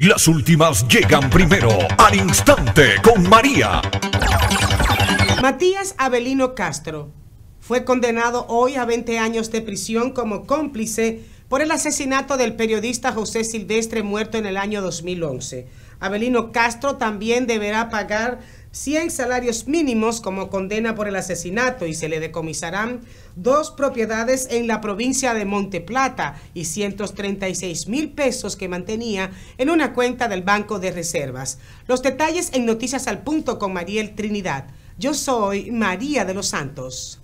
Las últimas llegan primero al instante con María. Matías Avelino Castro fue condenado hoy a 20 años de prisión como cómplice por el asesinato del periodista José Silvestre muerto en el año 2011. Avelino Castro también deberá pagar 100 salarios mínimos como condena por el asesinato y se le decomisarán dos propiedades en la provincia de Monte Plata y 136 mil pesos que mantenía en una cuenta del Banco de Reservas. Los detalles en Noticias al Punto con Mariel Trinidad. Yo soy María de los Santos.